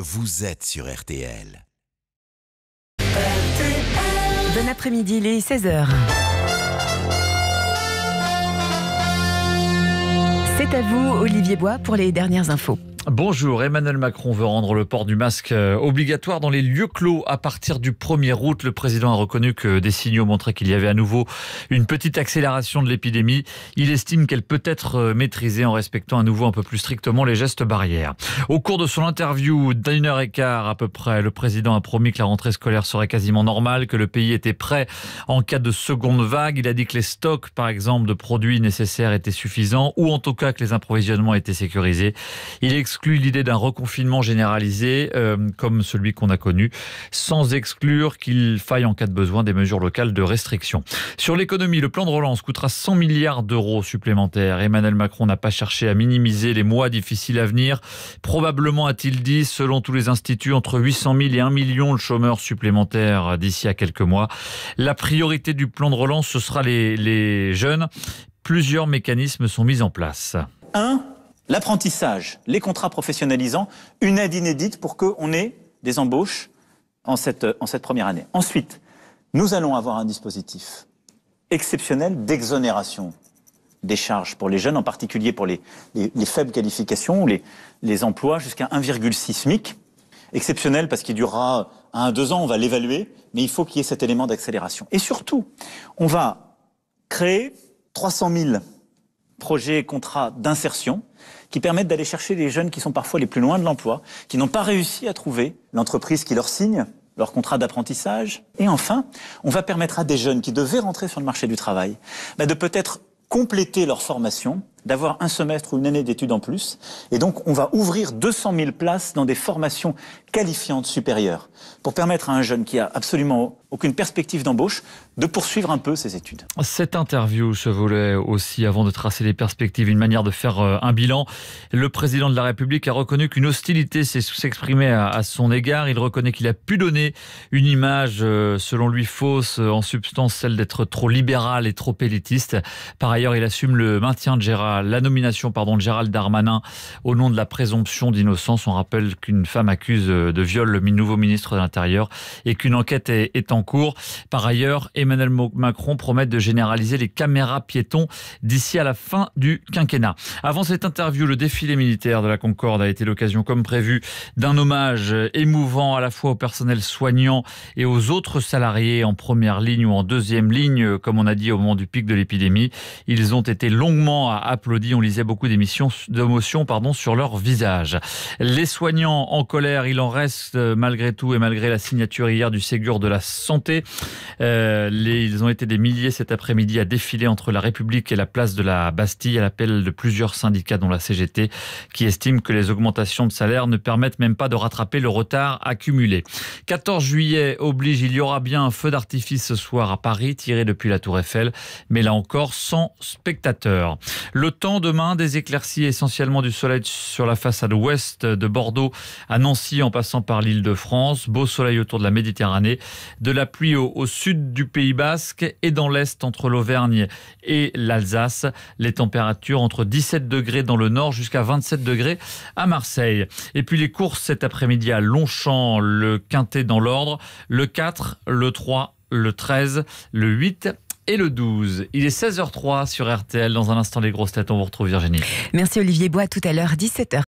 Vous êtes sur RTL. Bon après-midi, les 16h. C'est à vous, Olivier Bois, pour les dernières infos. Bonjour, Emmanuel Macron veut rendre le port du masque euh, obligatoire dans les lieux clos à partir du 1er août. Le président a reconnu que des signaux montraient qu'il y avait à nouveau une petite accélération de l'épidémie. Il estime qu'elle peut être euh, maîtrisée en respectant à nouveau un peu plus strictement les gestes barrières. Au cours de son interview d'une heure et quart à peu près, le président a promis que la rentrée scolaire serait quasiment normale, que le pays était prêt en cas de seconde vague. Il a dit que les stocks, par exemple, de produits nécessaires étaient suffisants ou en tout cas que les approvisionnements étaient sécurisés. Il exclut l'idée d'un reconfinement généralisé euh, comme celui qu'on a connu, sans exclure qu'il faille en cas de besoin des mesures locales de restriction. Sur l'économie, le plan de relance coûtera 100 milliards d'euros supplémentaires. Emmanuel Macron n'a pas cherché à minimiser les mois difficiles à venir. Probablement, a-t-il dit, selon tous les instituts, entre 800 000 et 1 million de chômeurs supplémentaires d'ici à quelques mois. La priorité du plan de relance, ce sera les, jeunes. Plusieurs mécanismes sont mis en place. 1 l'apprentissage, les contrats professionnalisants, une aide inédite pour qu'on ait des embauches en cette, en cette première année. Ensuite, nous allons avoir un dispositif exceptionnel d'exonération des charges pour les jeunes, en particulier pour les, faibles qualifications ou les, emplois jusqu'à 1,6 SMIC. Exceptionnel parce qu'il durera un deux ans, on va l'évaluer, mais il faut qu'il y ait cet élément d'accélération. Et surtout, on va créer 300 000 projets et contrats d'insertion qui permettent d'aller chercher les jeunes qui sont parfois les plus loin de l'emploi, qui n'ont pas réussi à trouver l'entreprise qui leur signe leur contrat d'apprentissage. Et enfin, on va permettre à des jeunes qui devaient rentrer sur le marché du travail bah, de peut-être compléter leur formation, d'avoir un semestre ou une année d'études en plus. Et donc, on va ouvrir 200 000 places dans des formations qualifiantes supérieures pour permettre à un jeune qui a absolument aucune perspective d'embauche, de poursuivre un peu ses études. Cette interview se voulait aussi, avant de tracer les perspectives, une manière de faire euh, un bilan. Le président de la République a reconnu qu'une hostilité s'est exprimée à son égard. Il reconnaît qu'il a pu donner une image, euh, selon lui, fausse, euh, en substance celle d'être trop libéral et trop élitiste. Par ailleurs, il assume le maintien de Gérald, la nomination pardon, de Gérald Darmanin au nom de la présomption d'innocence. On rappelle qu'une femme accuse de viol le nouveau ministre de l'Intérieur et qu'une enquête est en cours. Par ailleurs, Emmanuel Macron promet de généraliser les caméras piétons d'ici à la fin du quinquennat. Avant cette interview, le défilé militaire de la Concorde a été l'occasion, comme prévu, d'un hommage émouvant à la fois au personnel soignant et aux autres salariés en première ligne ou en deuxième ligne, comme on a dit au moment du pic de l'épidémie. Ils ont été longuement applaudis. On lisait beaucoup d'émotions pardon sur leur visage. Les soignants en colère, il en reste malgré tout et malgré la signature hier du Ségur de la santé. Euh, ils ont été des milliers cet après-midi à défiler entre la République et la place de la Bastille à l'appel de plusieurs syndicats, dont la CGT, qui estiment que les augmentations de salaire ne permettent même pas de rattraper le retard accumulé. 14 juillet oblige, il y aura bien un feu d'artifice ce soir à Paris, tiré depuis la Tour Eiffel, mais là encore sans spectateurs. Le temps demain, des éclaircies essentiellement du soleil sur la façade ouest de Bordeaux à Nancy en passant par l'île de France. Beau soleil autour de la Méditerranée, de la la pluie au, sud du Pays basque et dans l'est entre l'Auvergne et l'Alsace. Les températures entre 17 degrés dans le nord jusqu'à 27 degrés à Marseille. Et puis les courses cet après-midi à Longchamp, le quintet dans l'ordre, le 4, le 3, le 13, le 8 et le 12. Il est 16h03 sur RTL. Dans un instant, les grosses têtes, on vous retrouve Virginie. Merci Olivier Bois, tout à l'heure, 17h.